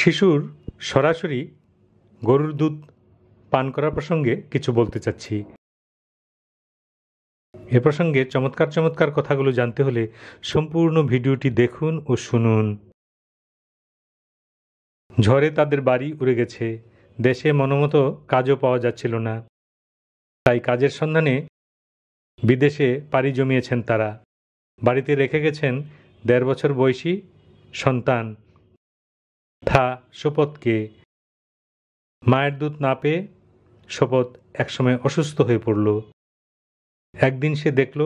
শিশুর সরাসরি গরুর দুধ পান করা প্রসঙ্গে কিছু বলতে চাচ্ছি এ প্রসঙ্গে চমৎকার চমৎকার কথাগুলো জানতে হলে সম্পূর্ণ ভিডিওটি দেখুন ও শুনুন ঝড়ে তাদের বাড়ি উড়ে গেছে দেশে মনোমতো কাজও পাওয়া যাচ্ছিল না তাই কাজের সন্ধানে বিদেশে পাড়ি জমিয়েছেন তারা বাড়িতে রেখে গেছেন দেড় বছর বয়সী সন্তান খা শপথকে মায়ের দুধ না পেয়ে শপথ একসময় অসুস্থ হয়ে পড়ল একদিন সে দেখল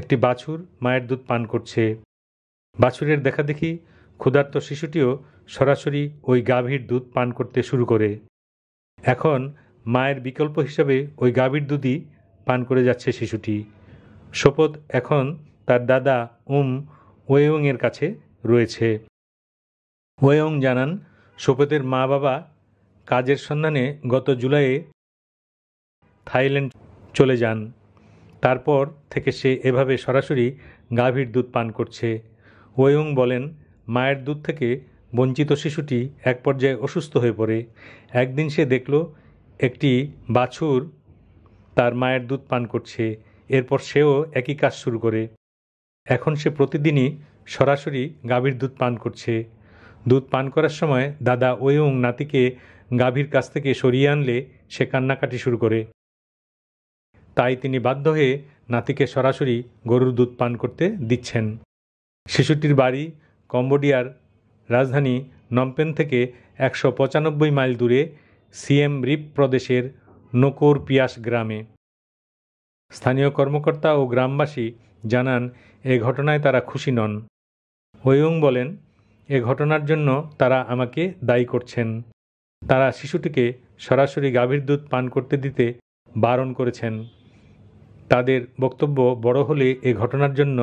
একটি বাছুর মায়ের দুধ পান করছে বাছুরের দেখাদেখি ক্ষুধার্ত শিশুটিও সরাসরি ওই গাভীর দুধ পান করতে শুরু করে এখন মায়ের বিকল্প হিসাবে ওই গাভীর দুধই পান করে যাচ্ছে শিশুটি শপথ এখন তার দাদা উম ওয়েউংয়ের কাছে রয়েছে ওয়ং জানান শোপতের মা বাবা কাজের সন্ধানে গত জুলাইয়ে থাইল্যান্ড চলে যান তারপর থেকে সে এভাবে সরাসরি গাভীর দুধ পান করছে ওয়ং বলেন মায়ের দুধ থেকে বঞ্চিত শিশুটি এক পর্যায়ে অসুস্থ হয়ে পড়ে একদিন সে দেখল একটি বাছুর তার মায়ের দুধ পান করছে এরপর সেও একই কাজ শুরু করে এখন সে প্রতিদিনই সরাসরি গাভীর দুধ পান করছে দুধ পান করার সময় দাদা ওয়ং নাতিকে গাভীর কাছ থেকে সরিয়ে আনলে সে কান্নাকাটি শুরু করে তাই তিনি বাধ্য হয়ে নাতিকে সরাসরি গরুর দুধ পান করতে দিচ্ছেন শিশুটির বাড়ি কম্বোডিয়ার রাজধানী নমপেন থেকে একশো পঁচানব্বই মাইল দূরে সিএম রিপ প্রদেশের নকোর পিয়াস গ্রামে স্থানীয় কর্মকর্তা ও গ্রামবাসী জানান এ ঘটনায় তারা খুশি নন হইউং বলেন এ ঘটনার জন্য তারা আমাকে দায়ী করছেন তারা শিশুটিকে সরাসরি গাভীর দুধ পান করতে দিতে বারণ করেছেন তাদের বক্তব্য বড় হলে এ ঘটনার জন্য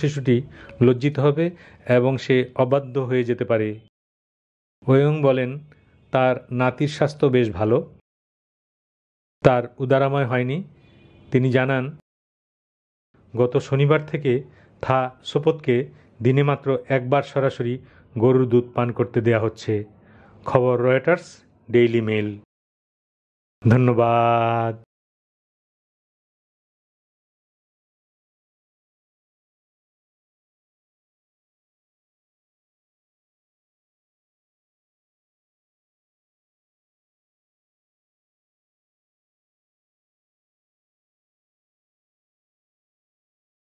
শিশুটি লজ্জিত হবে এবং সে অবাধ্য হয়ে যেতে পারে ওয়ং বলেন তার নাতির স্বাস্থ্য বেশ ভালো তার উদারাময় হয়নি তিনি জানান গত শনিবার থেকে থা সোপতকে দিনে মাত্র একবার সরাসরি গরুর দুধ পান করতে দেয়া হচ্ছে খবর রয়টার্স ডেইলি মেল ধন্যবাদ